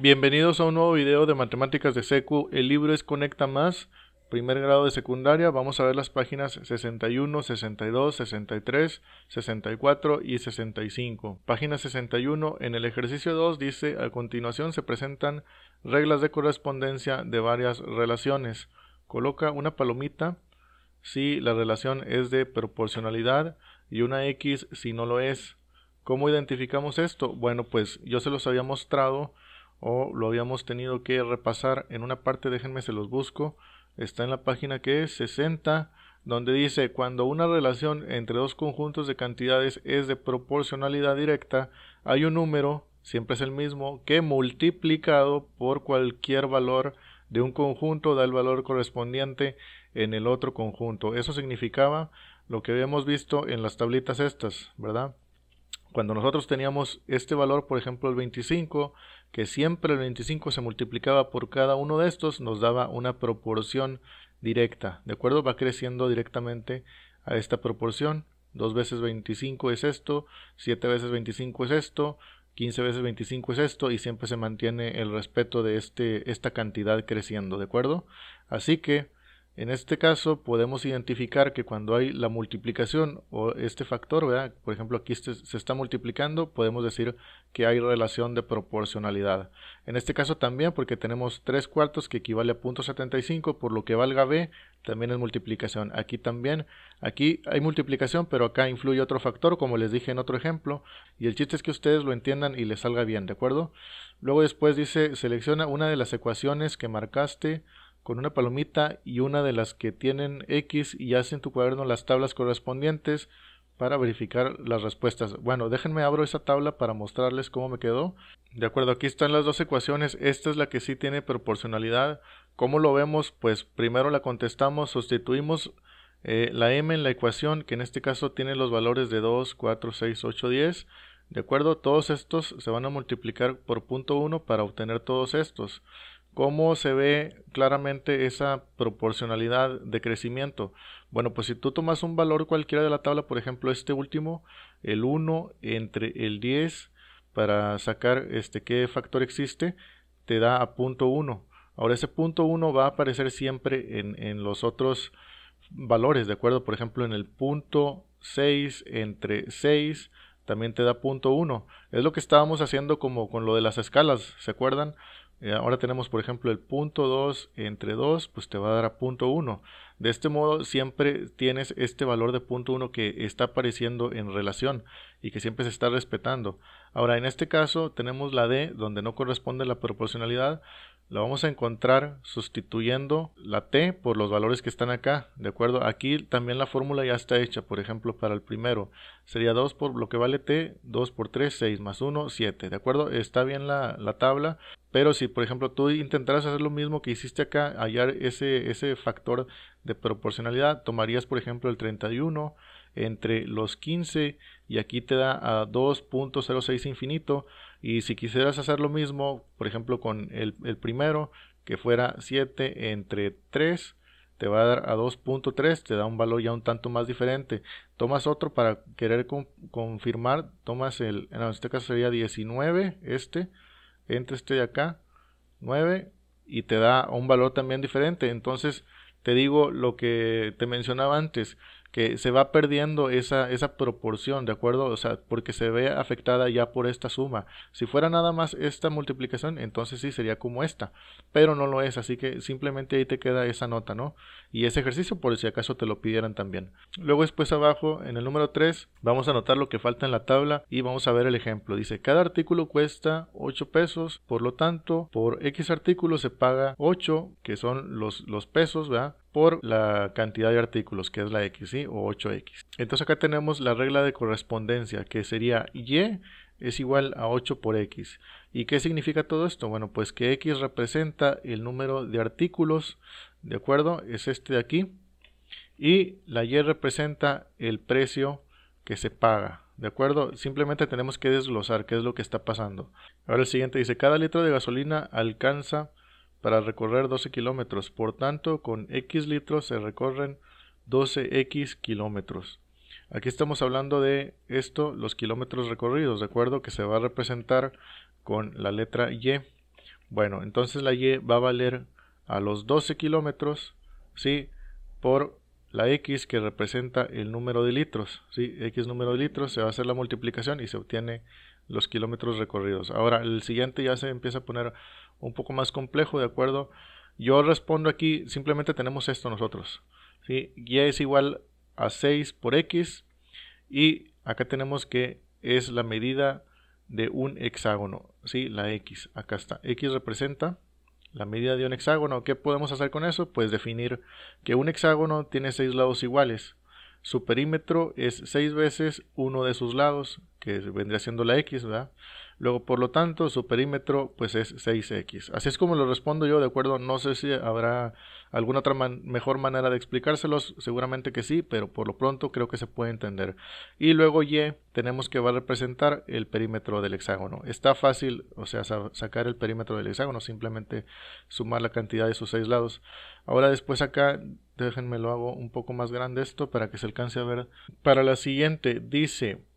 Bienvenidos a un nuevo video de Matemáticas de Secu. El libro es Conecta Más, primer grado de secundaria. Vamos a ver las páginas 61, 62, 63, 64 y 65. Página 61, en el ejercicio 2 dice, a continuación se presentan reglas de correspondencia de varias relaciones. Coloca una palomita si la relación es de proporcionalidad y una X si no lo es. ¿Cómo identificamos esto? Bueno, pues yo se los había mostrado o lo habíamos tenido que repasar en una parte, déjenme se los busco, está en la página que es 60, donde dice cuando una relación entre dos conjuntos de cantidades es de proporcionalidad directa, hay un número, siempre es el mismo, que multiplicado por cualquier valor de un conjunto da el valor correspondiente en el otro conjunto. Eso significaba lo que habíamos visto en las tablitas estas, ¿verdad? Cuando nosotros teníamos este valor, por ejemplo el 25, que siempre el 25 se multiplicaba por cada uno de estos, nos daba una proporción directa. ¿De acuerdo? Va creciendo directamente a esta proporción. 2 veces 25 es esto, 7 veces 25 es esto, 15 veces 25 es esto y siempre se mantiene el respeto de este, esta cantidad creciendo, ¿de acuerdo? Así que en este caso podemos identificar que cuando hay la multiplicación o este factor, por ejemplo aquí se, este, se, está multiplicando, podemos decir que hay relación de proporcionalidad. En este caso también porque tenemos 3 cuartos que equivale a 0.75, por lo que valga B también es multiplicación. Aquí también, aquí hay multiplicación, pero acá influye otro factor, como les dije en otro ejemplo, y el chiste es que ustedes lo entiendan y les salga bien, ¿de acuerdo? Luego después dice, selecciona una de las ecuaciones que marcaste con una palomita y una de las que tienen X y hacen en tu cuaderno las tablas correspondientes para verificar las respuestas. Bueno, déjenme abro esa tabla para mostrarles cómo me quedó. De acuerdo, aquí están las dos ecuaciones. Esta es la que sí tiene proporcionalidad. ¿Cómo lo vemos? Pues primero la contestamos, sustituimos eh, la m en la ecuación, que en este caso tiene los valores de 2, 4, 6, 8, 10. De acuerdo, todos estos se van a multiplicar por punto 1 para obtener todos estos. ¿Cómo se ve claramente esa proporcionalidad de crecimiento? Bueno, pues si tú tomas un valor cualquiera de la tabla, por ejemplo, este último, el 1 entre el 10, para sacar este qué factor existe, te da a punto 1. Ahora ese punto 1 va a aparecer siempre en, en, los otros valores, ¿de acuerdo? Por ejemplo, en el punto 6 entre 6 también te da punto 1. Es lo que estábamos haciendo como con lo de las escalas, ¿se acuerdan? Eh, ahora tenemos, por ejemplo, el punto 2 entre 2, pues te va a dar a punto 1. De este modo, siempre tienes este valor de punto 1 que está apareciendo en relación y que siempre se está respetando. Ahora, en este caso, tenemos la D, donde no corresponde la proporcionalidad, la vamos a encontrar sustituyendo la t por los valores que están acá, ¿de acuerdo? Aquí también la fórmula ya está hecha, por ejemplo, para el primero sería 2 por lo que vale t, 2 por 3, 6 más 1, 7, ¿de acuerdo? Está bien la, la tabla, pero si por ejemplo tú intentaras hacer lo mismo que hiciste acá, hallar ese, ese factor de proporcionalidad, tomarías por ejemplo el 31 entre los 15 y aquí te da a 2.06 infinito, y si quisieras hacer lo mismo, por ejemplo, con el, el primero, que fuera 7 entre 3, te va a dar a 2.3, te da un valor ya un tanto más diferente. Tomas otro para querer confirmar, tomas el, en este caso sería 19, este, entre este de acá, 9, y te da un valor también diferente. Entonces, te digo lo que te mencionaba antes, que se va perdiendo esa, esa proporción, ¿de acuerdo? O sea, porque se ve afectada ya por esta suma. Si fuera nada más esta multiplicación, entonces sí sería como esta, pero no lo es, así que simplemente ahí te queda esa nota, ¿no? Y ese ejercicio por si acaso te lo pidieran también. Luego después abajo, en el número 3, vamos a anotar lo que falta en la tabla y vamos a ver el ejemplo. Dice, cada artículo cuesta 8 pesos, por lo tanto, por X artículo se paga 8, que son los, los pesos, ¿verdad? por la cantidad de artículos, que es la x, O 8x. Entonces acá tenemos la regla de correspondencia, que sería y es igual a 8 por x. ¿Y qué significa todo esto? Bueno, pues que x representa el número de artículos, ¿de acuerdo? Es este de aquí. Y la y representa el precio que se paga, ¿De acuerdo? Simplemente tenemos que desglosar qué es lo que está pasando. Ahora el siguiente dice, cada litro de gasolina alcanza para recorrer 12 kilómetros. Por tanto, con X litros se recorren 12X kilómetros. Aquí estamos hablando de esto, los kilómetros recorridos, ¿de acuerdo? Que se va a representar con la letra Y. Bueno, entonces la Y va a valer a los 12 kilómetros, ¿sí? Por la X que representa el número de litros, ¿sí? X número de litros, se va a hacer la multiplicación y se obtiene los kilómetros recorridos. Ahora, el siguiente ya se empieza a poner un poco más complejo, ¿de acuerdo? Yo respondo aquí, simplemente tenemos esto nosotros. ¿sí? Y es igual a 6 por x y acá tenemos que es la medida de un hexágono, ¿sí? la x, acá está, x representa la medida de un hexágono, ¿qué podemos hacer con eso? Pues definir que un hexágono tiene seis lados iguales, su perímetro es 6 veces uno de sus lados, que vendría siendo la X, ¿verdad? Luego, por lo tanto, su perímetro pues es 6x. Así es como lo respondo yo, de acuerdo. No sé si habrá alguna otra mejor manera de explicárselos. Seguramente que sí, pero por lo pronto creo que se puede entender. Y luego y tenemos que va a representar el perímetro del hexágono. Está fácil, o sea, sacar el perímetro del hexágono, simplemente sumar la cantidad de sus seis lados. Ahora después acá, déjenme lo hago un poco más grande esto para que se alcance a ver. Para la siguiente, dice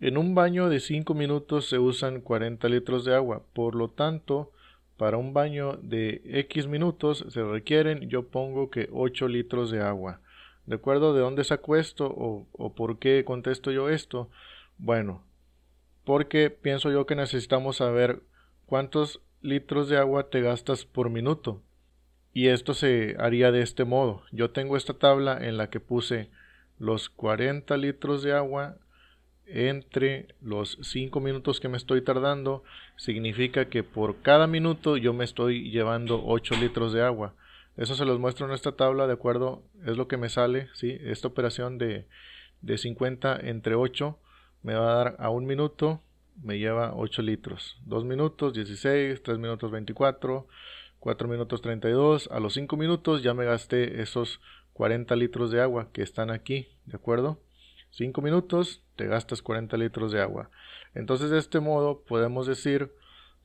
en un baño de 5 minutos se usan 40 litros de agua, por lo tanto, para un baño de X minutos se requieren, yo pongo que 8 litros de agua. ¿De acuerdo de dónde saco esto o, por qué contesto yo esto? Bueno, porque pienso yo que necesitamos saber cuántos litros de agua te gastas por minuto. Y esto se haría de este modo. Yo tengo esta tabla en la que puse los 40 litros de agua entre los 5 minutos que me estoy tardando, significa que por cada minuto yo me estoy llevando 8 litros de agua. Eso se los muestro en esta tabla, de acuerdo, es lo que me sale, ¿sí? Esta operación de, de 50 entre 8 me va a dar a un minuto, me lleva 8 litros. 2 minutos 16, 3 minutos 24, 4 minutos 32. A los 5 minutos ya me gasté esos 40 litros de agua que están aquí, ¿de acuerdo? 5 minutos, te gastas 40 litros de agua. Entonces de este modo podemos decir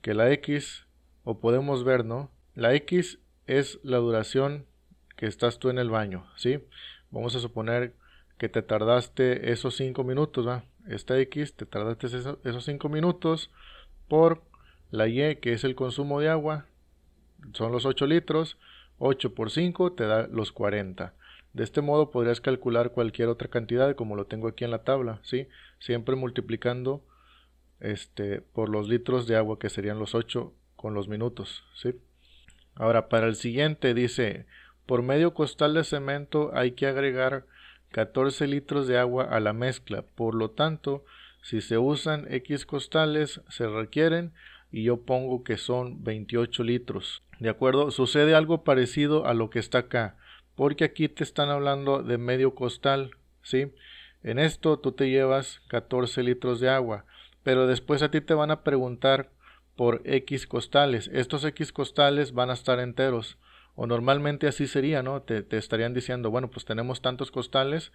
que la X, o podemos ver, ¿no? La X es la duración que estás tú en el baño, ¿sí? Vamos a suponer que te tardaste esos 5 minutos, ¿va? Esta X, te tardaste esos 5 minutos por la Y, que es el consumo de agua, son los 8 litros, 8 por 5 te da los 40. De este modo podrías calcular cualquier otra cantidad, como lo tengo aquí en la tabla, ¿sí? Siempre multiplicando este, por los litros de agua, que serían los 8 con los minutos, ¿sí? Ahora, para el siguiente dice, por medio costal de cemento hay que agregar 14 litros de agua a la mezcla. Por lo tanto, si se usan X costales, se requieren y yo pongo que son 28 litros. ¿De acuerdo? Sucede algo parecido a lo que está acá porque aquí te están hablando de medio costal, ¿sí? En esto tú te llevas 14 litros de agua, pero después a ti te van a preguntar por X costales. Estos X costales van a estar enteros. O normalmente así sería, ¿no? Te, estarían diciendo, bueno, pues tenemos tantos costales,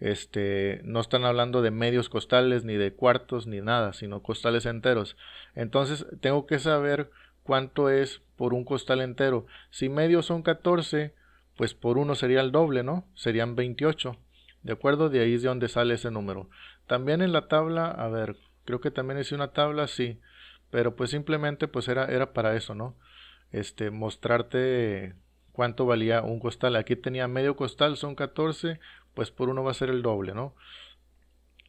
este, no están hablando de medios costales, ni de cuartos, ni nada, sino costales enteros. Entonces, tengo que saber cuánto es por un costal entero. Si medios son 14, pues por uno sería el doble, ¿no? Serían 28. ¿De acuerdo? De ahí es de donde sale ese número. También en la tabla, a ver, creo que también es una tabla, sí. Pero pues simplemente pues era, era para eso, ¿no? Este, mostrarte cuánto valía un costal. Aquí tenía medio costal, son 14, pues por uno va a ser el doble, ¿no?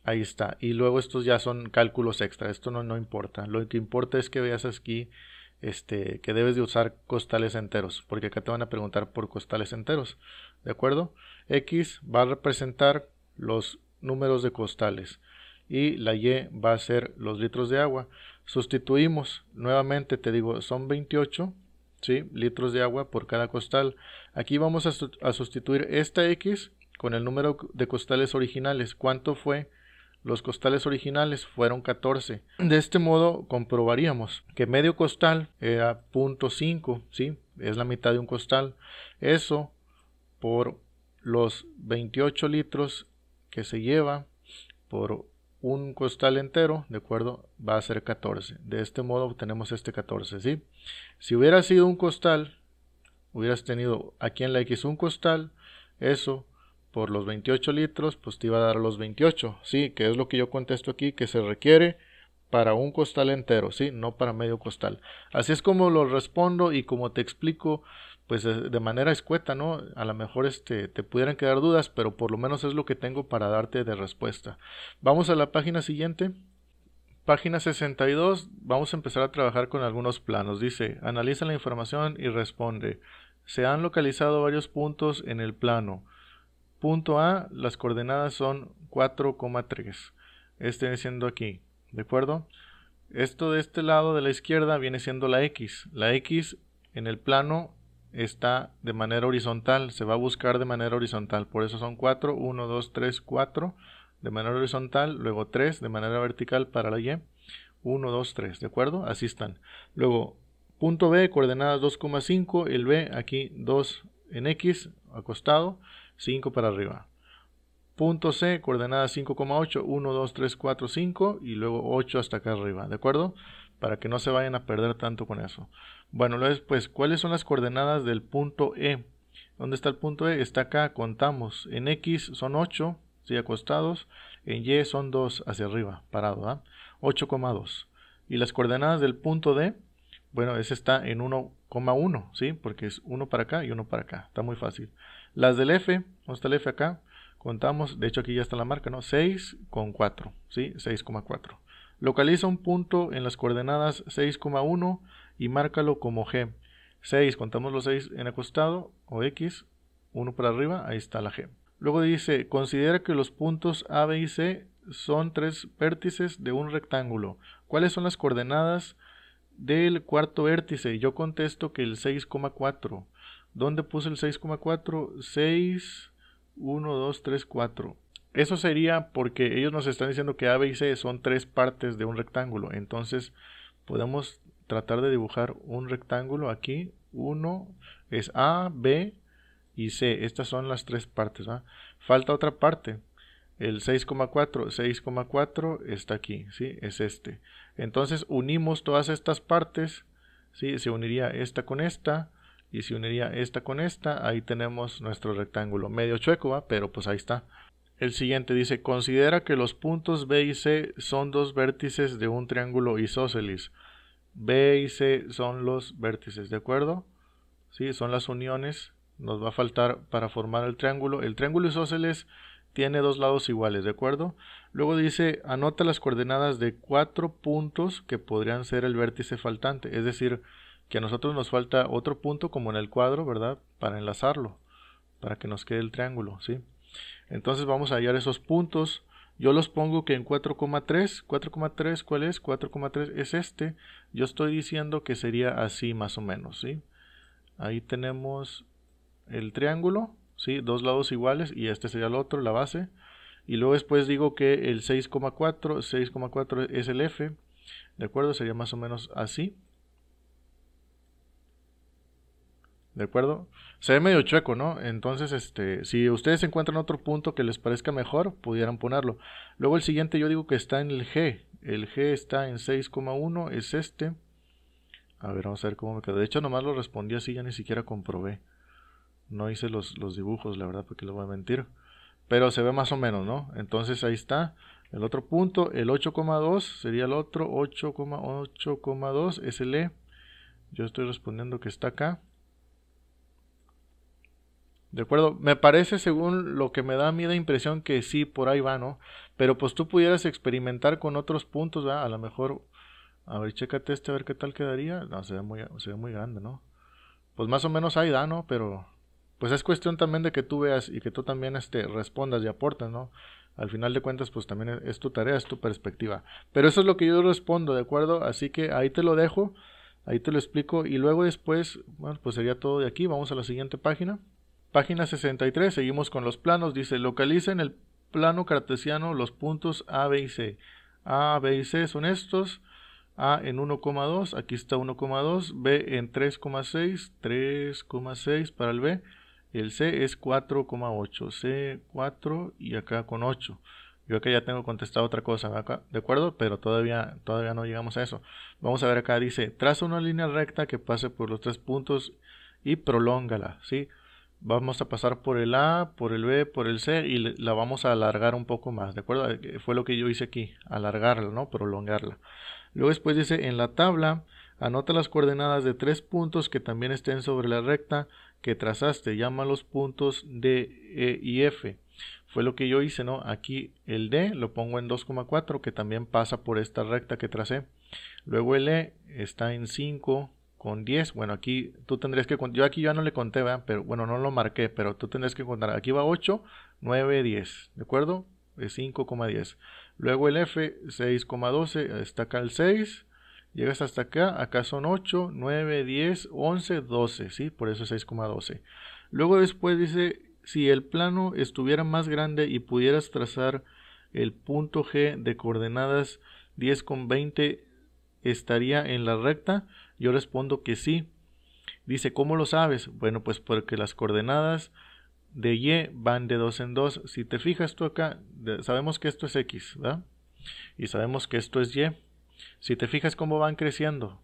Ahí está. Y luego estos ya son cálculos extra. Esto no, no importa. Lo que importa es que veas aquí este, que debes de usar costales enteros, porque acá te van a preguntar por costales enteros, ¿de acuerdo? X va a representar los números de costales y la Y va a ser los litros de agua. Sustituimos, nuevamente te digo, son 28 ¿sí? litros de agua por cada costal. Aquí vamos a sustituir esta X con el número de costales originales. ¿Cuánto fue? Los costales originales fueron 14. De este modo comprobaríamos que medio costal era 0.5, ¿sí? Es la mitad de un costal. Eso por los 28 litros que se lleva por un costal entero, ¿de acuerdo? Va a ser 14. De este modo obtenemos este 14, ¿sí? Si hubiera sido un costal, hubieras tenido aquí en la X un costal, eso por los 28 litros, pues te iba a dar los 28, ¿sí? Que es lo que yo contesto aquí, que se requiere para un costal entero, ¿sí? No para medio costal. Así es como lo respondo y como te explico, pues eh, de manera escueta, ¿no? A lo mejor este, te pudieran quedar dudas, pero por lo menos es lo que tengo para darte de respuesta. Vamos a la página siguiente. Página 62, vamos a empezar a trabajar con algunos planos. Dice, analiza la información y responde. Se han localizado varios puntos en el plano. Punto A, las coordenadas son 4,3. Este siendo aquí, ¿de acuerdo? Esto de este lado de la izquierda viene siendo la X. La X en el plano está de manera horizontal, se va a buscar de manera horizontal. Por eso son 4, 1, 2, 3, 4 de manera horizontal, luego 3 de manera vertical para la Y. 1, 2, 3, ¿de acuerdo? Así están. Luego, punto B, coordenadas 2,5, el B aquí 2 en X, acostado, 5 para arriba. Punto C, coordenada 5,8, 1, 2, 3, 4, 5 y luego 8 hasta acá arriba, ¿de acuerdo? Para que no se vayan a perder tanto con eso. Bueno, después, pues, ¿cuáles son las coordenadas del punto E? ¿Dónde está el punto E? Está acá, contamos. En X son 8, ¿sí? acostados. En Y son 2 hacia arriba, parado, ¿ah? 8,2. Y las coordenadas del punto D, bueno, ese está en 1,1, ¿sí? Porque es 1 para acá y 1 para acá. Está muy fácil. Las del F, ¿dónde está el F acá? Contamos, de hecho aquí ya está la marca, ¿no? 6 con 4, ¿sí? 6,4. Localiza un punto en las coordenadas 6,1 y márcalo como G. 6, contamos los 6 en acostado o X, 1 para arriba, ahí está la G. Luego dice, considera que los puntos A, B y C son tres vértices de un rectángulo. ¿Cuáles son las coordenadas del cuarto vértice? Yo contesto que el 6,4. ¿Dónde puse el 6,4? 6, 1, 2, 3, 4. Eso sería porque ellos nos están diciendo que A, B y C son tres partes de un rectángulo. Entonces podemos tratar de dibujar un rectángulo aquí. 1 es A, B y C. Estas son las tres partes. Falta otra parte. El 6,4. 6,4 está aquí. ¿sí? Es este. Entonces unimos todas estas partes. ¿sí? Se uniría esta con esta y si uniría esta con esta, ahí tenemos nuestro rectángulo medio chueco, pero pues ahí está. El siguiente dice, considera que los puntos B y C son dos vértices de un triángulo isósceles. B y C son los vértices, ¿de acuerdo? Sí, son las uniones. Nos va a faltar para formar el triángulo. El triángulo isósceles tiene dos lados iguales, ¿de acuerdo? Luego dice, anota las coordenadas de cuatro puntos que podrían ser el vértice faltante, es decir, que a nosotros nos falta otro punto como en el cuadro, ¿verdad? Para enlazarlo, para que nos quede el triángulo, ¿sí? Entonces vamos a hallar esos puntos. Yo los pongo que en 4,3, 4,3, ¿cuál es? 4,3 es este. Yo estoy diciendo que sería así más o menos, ¿sí? Ahí tenemos el triángulo, ¿sí? Dos lados iguales y este sería el otro, la base. Y luego después digo que el 6,4, 6,4 es el F, ¿de acuerdo? Sería más o menos así. ¿De acuerdo? Se ve medio chueco, ¿no? Entonces, este, si ustedes encuentran otro punto que les parezca mejor, pudieran ponerlo. Luego el siguiente yo digo que está en el G. El G está en 6,1, es este. A ver, vamos a ver cómo me queda. De hecho, nomás lo respondí así, ya ni siquiera comprobé. No hice los, los dibujos, la verdad, porque les voy a mentir. Pero se ve más o menos, ¿no? Entonces ahí está. El otro punto, el 8,2 sería el otro. 8,8,2 es el E. Yo estoy respondiendo que está acá. ¿De acuerdo? Me parece, según lo que me da a mí la impresión, que sí, por ahí va, ¿no? Pero pues tú pudieras experimentar con otros puntos, ¿verdad? A lo mejor, a ver, chécate este, a ver qué tal quedaría. No, se ve muy, se ve muy grande, ¿no? Pues más o menos ahí da, ¿no? Pero pues es cuestión también de que tú veas y que tú también este, respondas y aportes, ¿no? Al final de cuentas, pues también es tu tarea, es tu perspectiva. Pero eso es lo que yo respondo, ¿de acuerdo? Así que ahí te lo dejo, ahí te lo explico y luego después, bueno, pues sería todo de aquí. Vamos a la siguiente página. Página 63, seguimos con los planos. Dice, localiza en el plano cartesiano los puntos A, B y C. A, B y C son estos. A en 1,2, aquí está 1,2. B en 3,6, 3,6 para el B. El C es 4,8. C 4 y acá con 8. Yo acá ya tengo contestado otra cosa, acá, ¿de acuerdo? Pero todavía, todavía no llegamos a eso. Vamos a ver acá, dice, traza una línea recta que pase por los tres puntos y prolóngala, ¿sí? Vamos a pasar por el A, por el B, por el C y la vamos a alargar un poco más, ¿de acuerdo? Eh, fue lo que yo hice aquí, alargarla, ¿no? Prolongarla. Luego después dice, en la tabla, anota las coordenadas de tres puntos que también estén sobre la recta que trazaste. Llama los puntos D, E y F. Fue lo que yo hice, ¿no? Aquí el D lo pongo en 2,4 que también pasa por esta recta que tracé. Luego el E está en 5, con 10. Bueno, aquí tú tendrías que contar, Yo aquí ya no le conté, ¿verdad? Pero bueno, no lo marqué, pero tú tendrías que contar. Aquí va 8, 9, 10. ¿De acuerdo? Es 5,10. Luego el F, 6,12. Está acá el 6. Llegas hasta acá. Acá son 8, 9, 10, 11, 12. ¿Sí? Por eso es 6,12. Luego después dice, si el plano estuviera más grande y pudieras trazar el punto G de coordenadas 10,20, estaría en la recta. Yo respondo que sí. Dice, ¿cómo lo sabes? Bueno, pues porque las coordenadas de Y van de 2 en 2. Si te fijas tú acá, sabemos que esto es X, ¿verdad? Y sabemos que esto es Y. Si te fijas cómo van creciendo,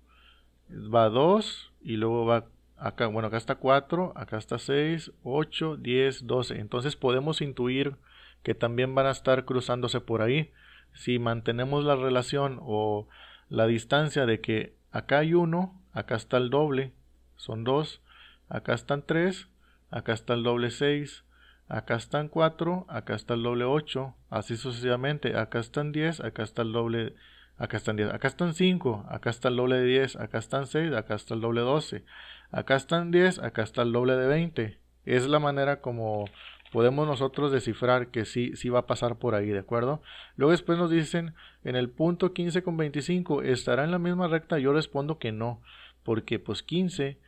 va 2 y luego va acá, bueno, acá está 4, acá está 6, 8, 10, 12. Entonces podemos intuir que también van a estar cruzándose por ahí. Si mantenemos la relación o la distancia de que Acá hay 1, acá está el doble, son 2. acá están 3, acá está el doble 6, acá están 4, acá está el doble 8, así sucesivamente, acá están 10, acá está el doble, acá están 10, acá están 5, acá está el doble de 10, acá están 6, acá está el doble 12, acá están 10, acá está el doble de 20. Es la manera como podemos nosotros descifrar que sí, sí va a pasar por ahí, ¿de acuerdo? Luego después nos dicen, en el punto 15 con 25, ¿estará en la misma recta? Yo respondo que no, porque pues 15,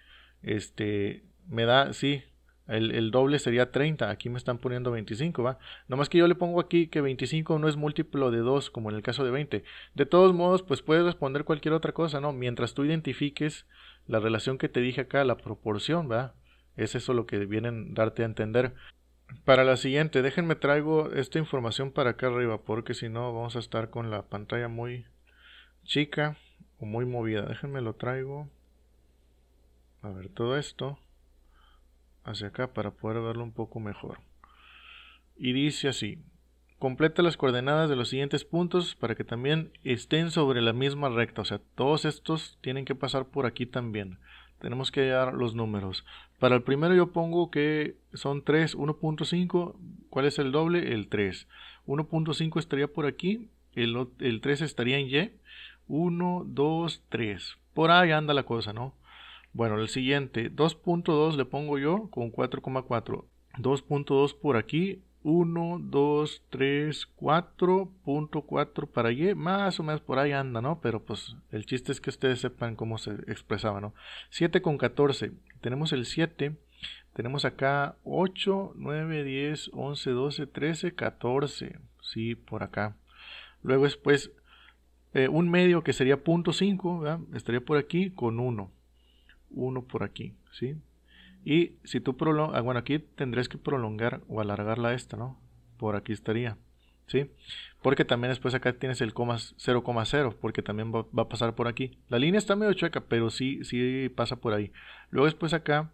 este, me da, sí, el, el, doble sería 30, aquí me están poniendo 25, ¿va? más que yo le pongo aquí que 25 no es múltiplo de 2, como en el caso de 20. De todos modos, pues puedes responder cualquier otra cosa, ¿no? Mientras tú identifiques la relación que te dije acá, la proporción, ¿va? Es eso lo que vienen darte a entender para la siguiente, déjenme traigo esta información para acá arriba, porque si no vamos a estar con la pantalla muy chica o muy movida. Déjenme lo traigo. A ver, todo esto hacia acá para poder verlo un poco mejor. Y dice así, completa las coordenadas de los siguientes puntos para que también estén sobre la misma recta. O sea, todos estos tienen que pasar por aquí también tenemos que hallar los números. Para el primero yo pongo que son 3, 1.5, ¿cuál es el doble? El 3. 1.5 estaría por aquí, el, el 3 estaría en Y. 1, 2, 3. Por ahí anda la cosa, ¿no? Bueno, el siguiente, 2.2 le pongo yo con 4,4. 2.2 por aquí, 1, 2, 3, 4, 4 para Y, más o menos por ahí anda, ¿no? Pero pues el chiste es que ustedes sepan cómo se expresaba, ¿no? 7 con 14, tenemos el 7, tenemos acá 8, 9, 10, 11, 12, 13, 14, sí, por acá. Luego después, eh, un medio que sería punto 5, ¿verdad? estaría por aquí con 1, 1 por aquí, ¿sí? Y si tú prolongas, ah, bueno, aquí tendrías que prolongar o alargarla esta, ¿no? Por aquí estaría, ¿sí? Porque también después acá tienes el 0,0, porque también va, a pasar por aquí. La línea está medio chueca, pero sí, sí pasa por ahí. Luego después acá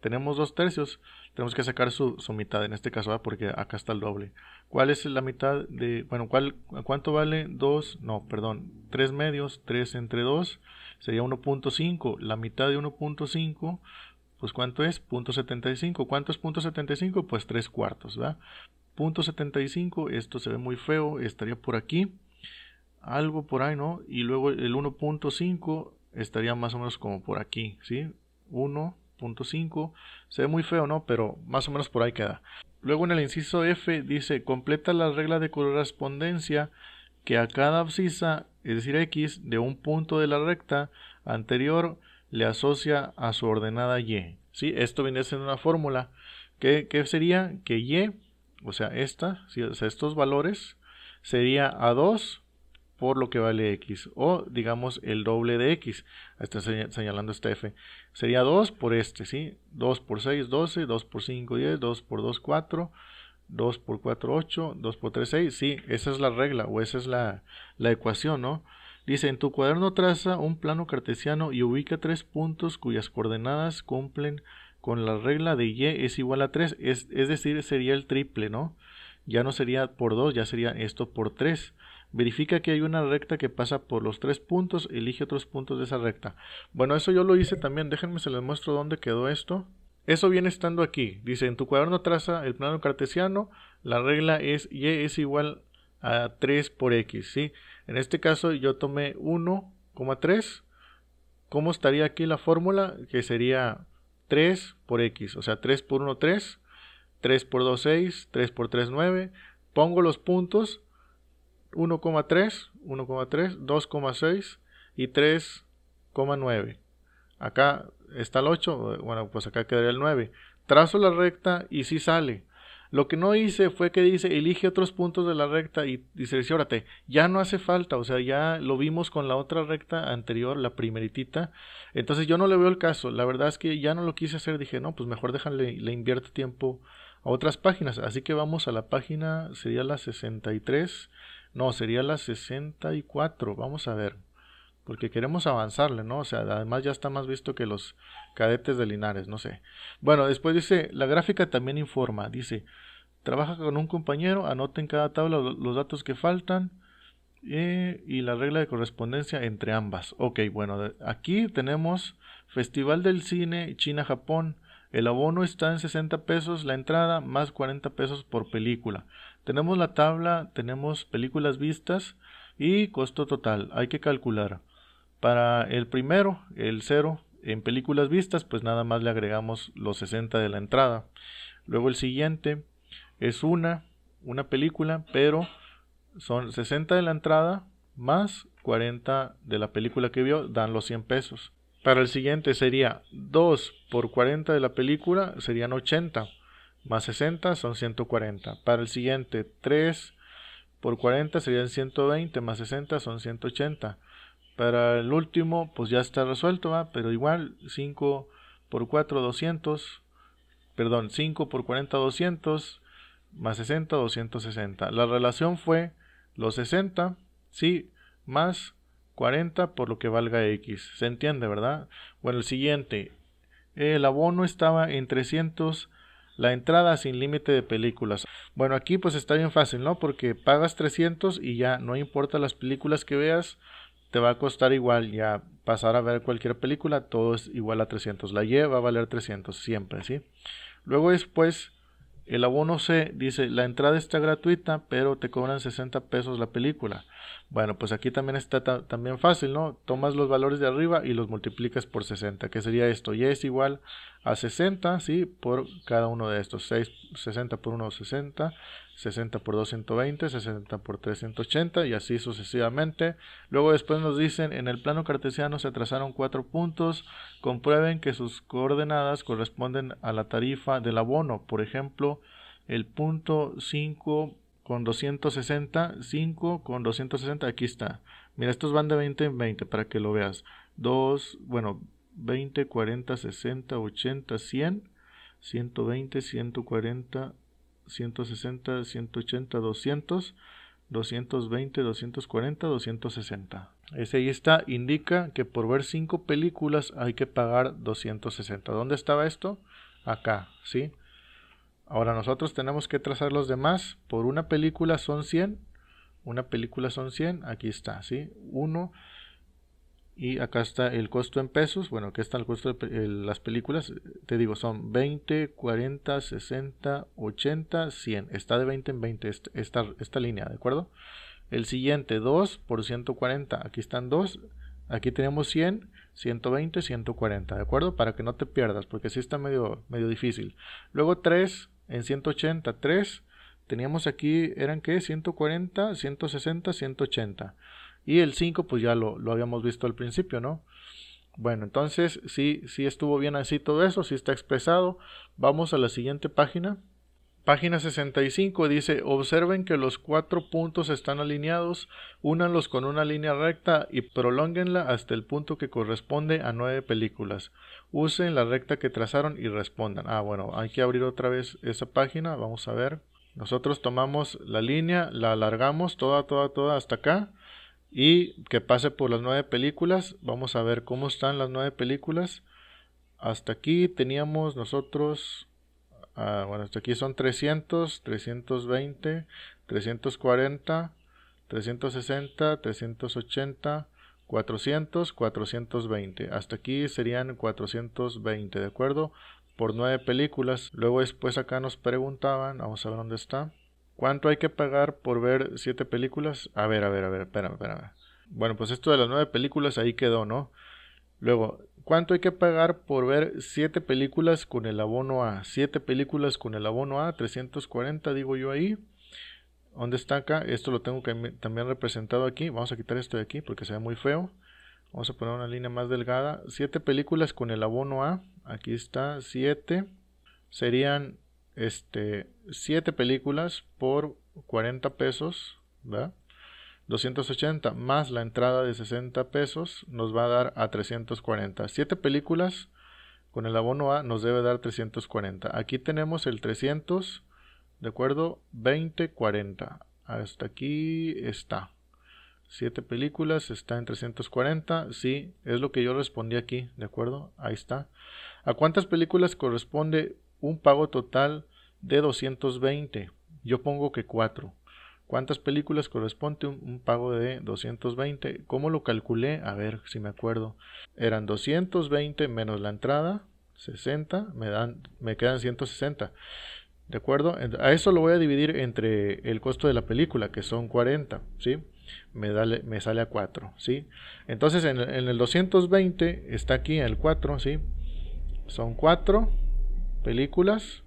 tenemos dos tercios, tenemos que sacar su, mitad, en este caso, porque acá está el doble. ¿Cuál es la mitad de, bueno, cuál, cuánto vale 2, no, perdón, 3 medios, 3 entre 2, sería 1.5, la mitad de 1.5 pues ¿cuánto es? .75. ¿Cuánto es .75? Pues 3 cuartos, ¿verdad? .75, esto se ve muy feo, estaría por aquí, algo por ahí, ¿no? Y luego el 1.5 estaría más o menos como por aquí, ¿sí? 1.5, se ve muy feo, ¿no? Pero más o menos por ahí queda. Luego en el inciso F dice, completa la regla de correspondencia que a cada abscisa, es decir, x, de un punto de la recta anterior, le asocia a su ordenada y. ¿sí? Esto viene a ser una fórmula. ¿Qué, ¿Qué, sería? Que y, o sea, esta, ¿sí? o sea, estos valores, sería a2 por lo que vale x. O digamos el doble de x. Está señalando este f. Sería 2 por este, ¿sí? 2 por 6, 12. 2 por 5, 10. 2 por 2, 4. 2 por 4, 8. 2 por 3, 6. Sí, esa es la regla o esa es la, la ecuación, ¿no? Dice, en tu cuaderno traza un plano cartesiano y ubica tres puntos cuyas coordenadas cumplen con la regla de y es igual a 3, es, es decir, sería el triple, ¿no? Ya no sería por 2, ya sería esto por 3. Verifica que hay una recta que pasa por los tres puntos, elige otros puntos de esa recta. Bueno, eso yo lo hice también, déjenme se les muestro dónde quedó esto. Eso viene estando aquí, dice, en tu cuaderno traza el plano cartesiano, la regla es y es igual a 3 por x, ¿sí? En este caso yo tomé 1,3. ¿Cómo estaría aquí la fórmula? Que sería 3 por x, o sea, 3 por 1, 3, 3 por 2, 6, 3 por 3, 9. Pongo los puntos 1,3, 1,3, 2,6 y 3,9. Acá está el 8, bueno, pues acá quedaría el 9. Trazo la recta y si sí sale. Lo que no hice fue que dice, elige otros puntos de la recta y, dice, órate, Ya no hace falta, o sea, ya lo vimos con la otra recta anterior, la primeritita. Entonces yo no le veo el caso. La verdad es que ya no lo quise hacer. Dije, no, pues mejor déjale, le invierto tiempo a otras páginas. Así que vamos a la página, sería la 63. No, sería la 64. Vamos a ver porque queremos avanzarle, ¿no? O sea, además ya está más visto que los cadetes de Linares, no sé. Bueno, después dice, la gráfica también informa, dice, trabaja con un compañero, anoten en cada tabla los datos que faltan eh, y la regla de correspondencia entre ambas. Ok, bueno, aquí tenemos Festival del Cine China-Japón. El abono está en 60 pesos la entrada, más 40 pesos por película. Tenemos la tabla, tenemos películas vistas y costo total. Hay que calcular. Para el primero, el 0, en películas vistas, pues nada más le agregamos los 60 de la entrada. Luego el siguiente es una, una película, pero son 60 de la entrada más 40 de la película que vio, dan los 100 pesos. Para el siguiente sería 2 por 40 de la película, serían 80, más 60 son 140. Para el siguiente 3 por 40 serían 120, más 60 son 180. Para el último, pues ya está resuelto, ¿va? pero igual 5 por 4, 200. Perdón, 5 por 40, 200. Más 60, 260. La relación fue los 60, sí, más 40 por lo que valga X. ¿Se entiende, verdad? Bueno, el siguiente. El abono estaba en 300 la entrada sin límite de películas. Bueno, aquí pues está bien fácil, ¿no? Porque pagas 300 y ya no importa las películas que veas, te va a costar igual ya pasar a ver cualquier película, todo es igual a 300. La Y va a valer 300 siempre, ¿sí? Luego después, el abono C dice, la entrada está gratuita, pero te cobran 60 pesos la película. Bueno, pues aquí también está también fácil, ¿no? Tomas los valores de arriba y los multiplicas por 60, que sería esto, y es igual a 60, ¿sí? Por cada uno de estos, 6, 60 por 1, 60, 60 por 2, 120, 60 por 3 180, y así sucesivamente. Luego después nos dicen, en el plano cartesiano se trazaron cuatro puntos, comprueben que sus coordenadas corresponden a la tarifa del abono, por ejemplo, el punto 5 con 260, 5 con 260, aquí está. Mira, estos van de 20 en 20 para que lo veas. 2, bueno, 20, 40, 60, 80, 100, 120, 140, 160, 180, 200, 220, 240, 260. Ese ahí está, indica que por ver 5 películas hay que pagar 260. ¿Dónde estaba esto? Acá, ¿sí? Ahora nosotros tenemos que trazar los demás. Por una película son 100. Una película son 100. Aquí está, ¿sí? 1. Y acá está el costo en pesos. Bueno, aquí está el costo de las películas. Te digo, son 20, 40, 60, 80, 100. Está de 20 en 20 este, esta, esta línea, ¿de acuerdo? El siguiente, 2 por 140. Aquí están 2. Aquí tenemos 100, 120, 140, ¿de acuerdo? Para que no te pierdas, porque sí está medio, medio difícil. Luego 3 en 180, 3. Teníamos aquí, ¿eran qué? 140, 160, 180. Y el 5, pues ya lo, lo habíamos visto al principio, ¿no? Bueno, entonces sí, sí estuvo bien así todo eso, si está expresado. Vamos a la siguiente página. Página 65 dice, observen que los cuatro puntos están alineados, únanlos con una línea recta y prolonguenla hasta el punto que corresponde a nueve películas. Usen la recta que trazaron y respondan. Ah, bueno, hay que abrir otra vez esa página, vamos a ver. Nosotros tomamos la línea, la alargamos toda, toda, toda hasta acá y que pase por las nueve películas. Vamos a ver cómo están las nueve películas. Hasta aquí teníamos nosotros Ah, bueno, hasta aquí son 300, 320, 340, 360, 380, 400, 420. Hasta aquí serían 420, ¿de acuerdo? Por 9 películas. Luego después acá nos preguntaban, vamos a ver dónde está. ¿Cuánto hay que pagar por ver 7 películas? A ver, a ver, a ver, espérame, espérame. Bueno, pues esto de las 9 películas ahí quedó, ¿no? Luego, ¿Cuánto hay que pagar por ver siete películas con el abono A? siete películas con el abono A, 340 digo yo ahí. ¿Dónde está acá? Esto lo tengo también representado aquí. Vamos a quitar esto de aquí porque se ve muy feo. Vamos a poner una línea más delgada. 7 películas con el abono A. Aquí está, 7. Serían este, 7 películas por 40 pesos. ¿verdad? 280 más la entrada de 60 pesos nos va a dar a 340. 7 películas con el abono A nos debe dar 340. Aquí tenemos el 300, ¿de acuerdo? 20, 40. Hasta aquí está. 7 películas, está en 340. Sí, es lo que yo respondí aquí, ¿de acuerdo? Ahí está. ¿A cuántas películas corresponde un pago total de 220? Yo pongo que 4. ¿Cuántas películas corresponde un, pago de 220? ¿Cómo lo calculé? A ver si me acuerdo. Eran 220 menos la entrada, 60, me, dan, me quedan 160. ¿De acuerdo? A eso lo voy a dividir entre el costo de la película, que son 40, ¿sí? Me, me sale a 4, ¿sí? Entonces en, en el 220 está aquí el 4, ¿sí? Son 4 películas.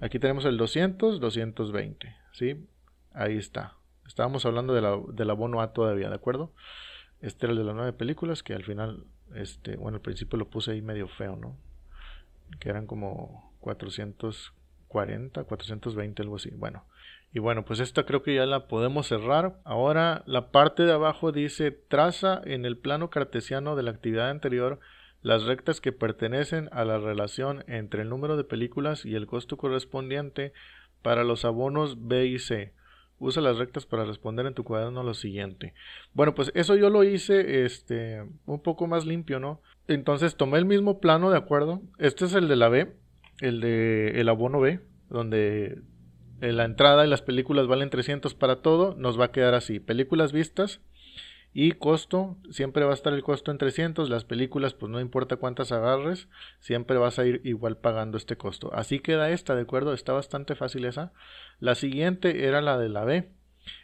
Aquí tenemos el 200, 220, ¿sí? Ahí está. Estábamos hablando del abono A todavía, ¿de acuerdo? Este era el de las nueve películas que al final, este, bueno, al principio lo puse ahí medio feo, ¿no? Que eran como 440, 420, algo así. Bueno, y bueno, pues esta creo que ya la podemos cerrar. Ahora la parte de abajo dice traza en el plano cartesiano de la actividad anterior las rectas que pertenecen a la relación entre el número de películas y el costo correspondiente para los abonos B y C Usa las rectas para responder en tu cuaderno lo siguiente. Bueno, pues eso yo lo hice este, un poco más limpio, ¿no? Entonces tomé el mismo plano, ¿de acuerdo? Este es el de la B, el de el abono B, donde eh, la entrada y las películas valen 300 para todo, nos va a quedar así. Películas vistas, y costo, siempre va a estar el costo en 300. Las películas, pues no importa cuántas agarres, siempre vas a ir igual pagando este costo. Así queda esta, ¿de acuerdo? Está bastante fácil esa. La siguiente era la de la B.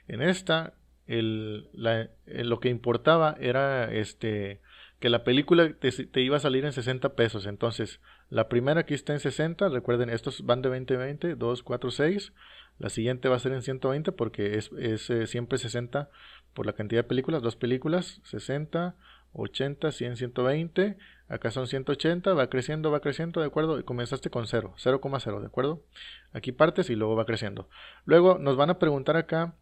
En esta, el, eh, lo que importaba era este que la película te, iba a salir en 60 pesos. Entonces, la primera aquí está en 60. Recuerden, estos van de 20 20, 2, 4, 6. La siguiente va a ser en 120 porque es, es eh, siempre 60 por la cantidad de películas, dos películas, 60, 80, 100, 120, acá son 180, va creciendo, va creciendo, ¿de acuerdo? Y comenzaste con 0, 0,0, ¿de acuerdo? Aquí partes y luego va creciendo. Luego nos van a preguntar acá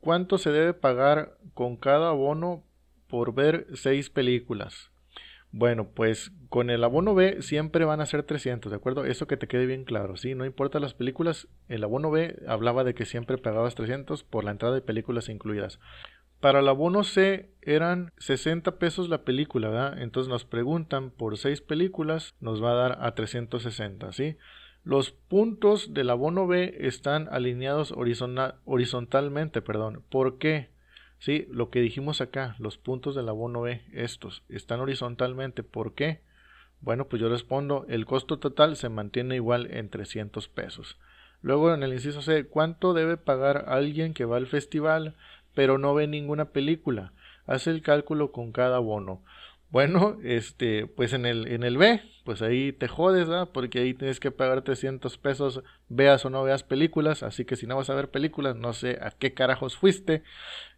cuánto se debe pagar con cada abono por ver 6 películas. Bueno, pues con el abono B siempre van a ser 300, ¿de acuerdo? Eso que te quede bien claro, ¿sí? No importa las películas, el abono B hablaba de que siempre pagabas 300 por la entrada de películas incluidas. Para el abono C eran 60 pesos la película, ¿verdad? Entonces nos preguntan por 6 películas, nos va a dar a 360, ¿sí? Los puntos del abono B están alineados horizontalmente, perdón. ¿Por qué? Sí, lo que dijimos acá, los puntos del abono B, estos, están horizontalmente. ¿Por qué? Bueno, pues yo respondo, el costo total se mantiene igual en 300 pesos. Luego en el inciso C, ¿cuánto debe pagar alguien que va al festival? pero no ve ninguna película. Hace el cálculo con cada bono. Bueno, este, pues en el, en el B, pues ahí te jodes, ¿verdad? Porque ahí tienes que pagar 300 pesos, veas o no veas películas, así que si no vas a ver películas, no sé a qué carajos fuiste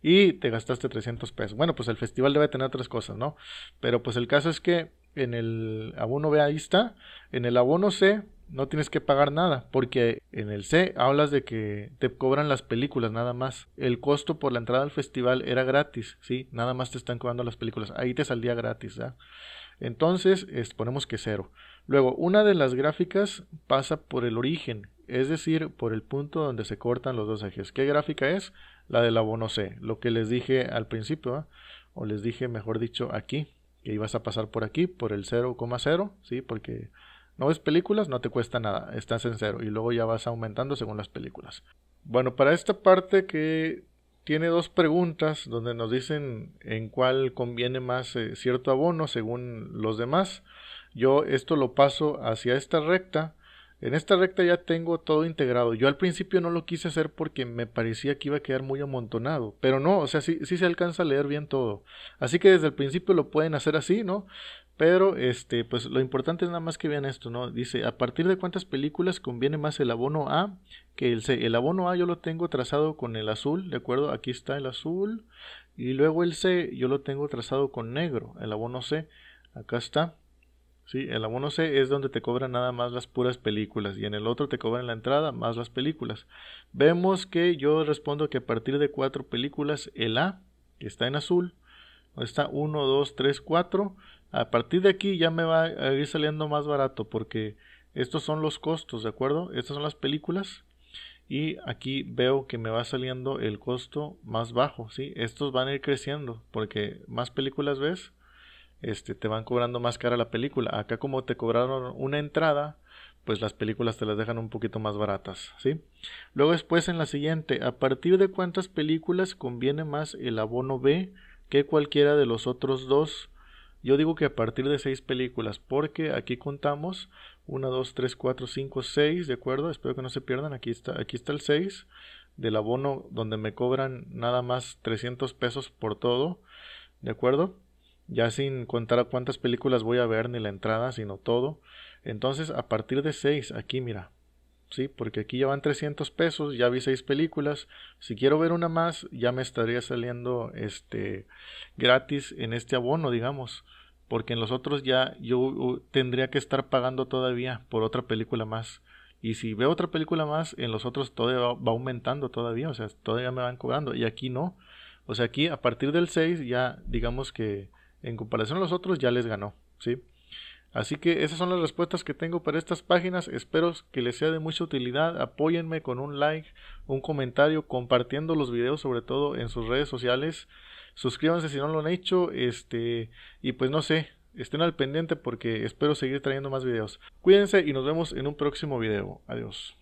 y te gastaste 300 pesos. Bueno, pues el festival debe tener otras cosas, ¿no? Pero pues el caso es que en el abono B ahí está, en el abono C no tienes que pagar nada, porque en el C hablas de que te cobran las películas nada más. El costo por la entrada al festival era gratis, ¿sí? Nada más te están cobrando las películas. Ahí te salía gratis, Entonces, ponemos que cero. Luego, una de las gráficas pasa por el origen, es decir, por el punto donde se cortan los dos ejes. ¿Qué gráfica es? La del abono C, lo que les dije al principio, ¿ah? o les dije, mejor dicho, aquí que ibas a pasar por aquí, por el 0,0, ¿sí? Porque no ves películas, no te cuesta nada, estás en cero y luego ya vas aumentando según las películas. Bueno, para esta parte que tiene dos preguntas donde nos dicen en cuál conviene más eh, cierto abono según los demás, yo esto lo paso hacia esta recta en esta recta ya tengo todo integrado. Yo al principio no lo quise hacer porque me parecía que iba a quedar muy amontonado, pero no, o sea, sí, se alcanza a leer bien todo. Así que desde el principio lo pueden hacer así, ¿no? Pero este, pues lo importante es nada más que vean esto, ¿no? Dice, ¿a partir de cuántas películas conviene más el abono A que el C? El abono A yo lo tengo trazado con el azul, ¿de acuerdo? Aquí está el azul. Y luego el C yo lo tengo trazado con negro, el abono C. Acá está. En el 1 C es donde te cobran nada más las puras películas y en el otro te cobran la entrada más las películas. Vemos que yo respondo que a partir de cuatro películas, el A, que está en azul, está 1, 2, 3, 4, a partir de aquí ya me va a ir saliendo más barato porque estos son los costos, ¿de acuerdo? Estas son las películas y aquí veo que me va saliendo el costo más bajo, ¿sí? Estos van a ir creciendo porque más películas ves, este, te van cobrando más cara la película. Acá como te cobraron una entrada, pues las películas te las dejan un poquito más baratas, ¿sí? Luego después en la siguiente, ¿a partir de cuántas películas conviene más el abono B que cualquiera de los otros dos? Yo digo que a partir de seis películas, porque aquí contamos 1, 2, 3, 4, 5, 6, ¿de acuerdo? Espero que no se pierdan, aquí está, aquí está el 6 del abono donde me cobran nada más 300 pesos por todo, ¿de acuerdo? ya sin contar cuántas películas voy a ver ni la entrada, sino todo. Entonces, a partir de 6, aquí mira, ¿sí? Porque aquí ya van 300 pesos, ya vi 6 películas. Si quiero ver una más, ya me estaría saliendo este gratis en este abono, digamos. Porque en los otros ya yo tendría que estar pagando todavía por otra película más. Y si veo otra película más, en los otros todavía va aumentando todavía, o sea, todavía me van cobrando. Y aquí no. O sea, aquí a partir del 6 ya digamos que en comparación a los otros ya les ganó, ¿sí? Así que esas son las respuestas que tengo para estas páginas. Espero que les sea de mucha utilidad. Apóyenme con un like, un comentario, compartiendo los videos, sobre todo en sus redes sociales. Suscríbanse si no lo han hecho. Este, y pues no sé, estén al pendiente porque espero seguir trayendo más videos. Cuídense y nos vemos en un próximo video. Adiós.